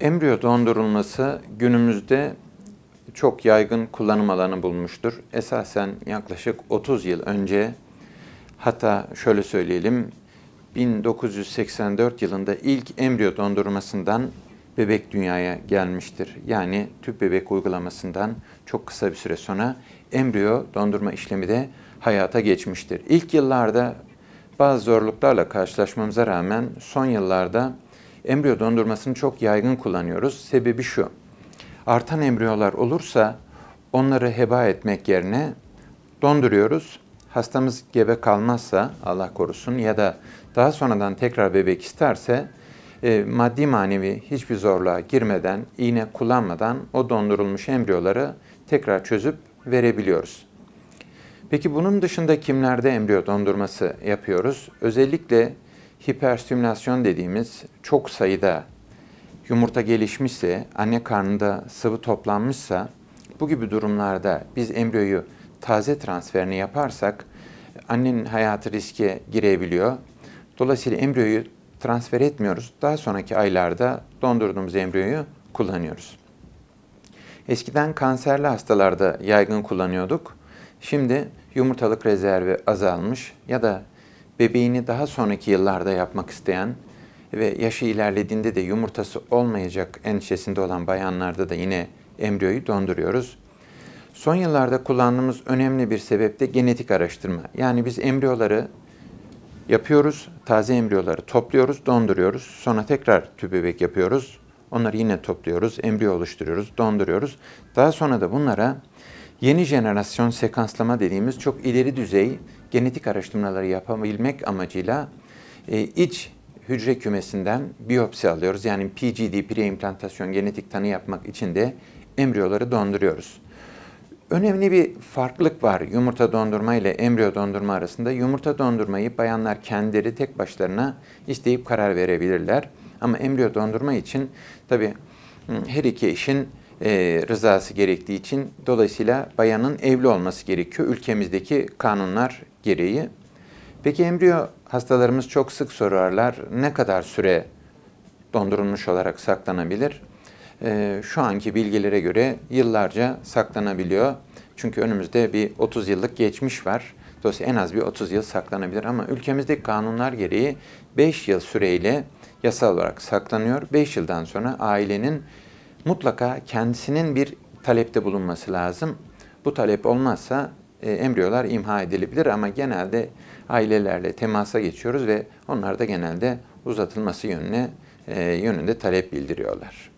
Embriyo dondurulması günümüzde çok yaygın kullanım alanı bulmuştur. Esasen yaklaşık 30 yıl önce hatta şöyle söyleyelim 1984 yılında ilk embriyo dondurmasından bebek dünyaya gelmiştir. Yani tüp bebek uygulamasından çok kısa bir süre sonra embriyo dondurma işlemi de hayata geçmiştir. İlk yıllarda bazı zorluklarla karşılaşmamıza rağmen son yıllarda embriyo dondurmasını çok yaygın kullanıyoruz. Sebebi şu. Artan embriyolar olursa onları heba etmek yerine donduruyoruz. Hastamız gebe kalmazsa Allah korusun ya da daha sonradan tekrar bebek isterse e, maddi manevi hiçbir zorluğa girmeden, iğne kullanmadan o dondurulmuş embriyoları tekrar çözüp verebiliyoruz. Peki bunun dışında kimlerde embriyo dondurması yapıyoruz? Özellikle hiperstimülasyon dediğimiz çok sayıda yumurta gelişmişse, anne karnında sıvı toplanmışsa bu gibi durumlarda biz embriyoyu taze transferini yaparsak annenin hayatı riske girebiliyor. Dolayısıyla embriyoyu transfer etmiyoruz. Daha sonraki aylarda dondurduğumuz embriyoyu kullanıyoruz. Eskiden kanserli hastalarda yaygın kullanıyorduk. Şimdi yumurtalık rezervi azalmış ya da bebeğini daha sonraki yıllarda yapmak isteyen ve yaşı ilerlediğinde de yumurtası olmayacak endişesinde olan bayanlarda da yine embriyoyu donduruyoruz. Son yıllarda kullandığımız önemli bir sebep de genetik araştırma. Yani biz embriyoları yapıyoruz, taze embriyoları topluyoruz, donduruyoruz. Sonra tekrar tüp bebek yapıyoruz. Onları yine topluyoruz, embriyo oluşturuyoruz, donduruyoruz. Daha sonra da bunlara yeni jenerasyon sekanslama dediğimiz çok ileri düzey genetik araştırmaları yapabilmek amacıyla e, iç hücre kümesinden biyopsi alıyoruz. Yani PGD, preimplantasyon genetik tanı yapmak için de embriyoları donduruyoruz. Önemli bir farklılık var yumurta dondurma ile embriyo dondurma arasında. Yumurta dondurmayı bayanlar kendileri tek başlarına isteyip karar verebilirler. Ama embriyo dondurma için tabi her iki eşin e, rızası gerektiği için dolayısıyla bayanın evli olması gerekiyor. Ülkemizdeki kanunlar gereği. Peki embriyo hastalarımız çok sık sorarlar. Ne kadar süre dondurulmuş olarak saklanabilir? Ee, şu anki bilgilere göre yıllarca saklanabiliyor. Çünkü önümüzde bir 30 yıllık geçmiş var. Dolayısıyla en az bir 30 yıl saklanabilir ama ülkemizdeki kanunlar gereği 5 yıl süreyle yasal olarak saklanıyor. 5 yıldan sonra ailenin mutlaka kendisinin bir talepte bulunması lazım. Bu talep olmazsa e, embriyolar imha edilebilir ama genelde ailelerle temasa geçiyoruz ve onlar da genelde uzatılması yönüne e, yönünde talep bildiriyorlar.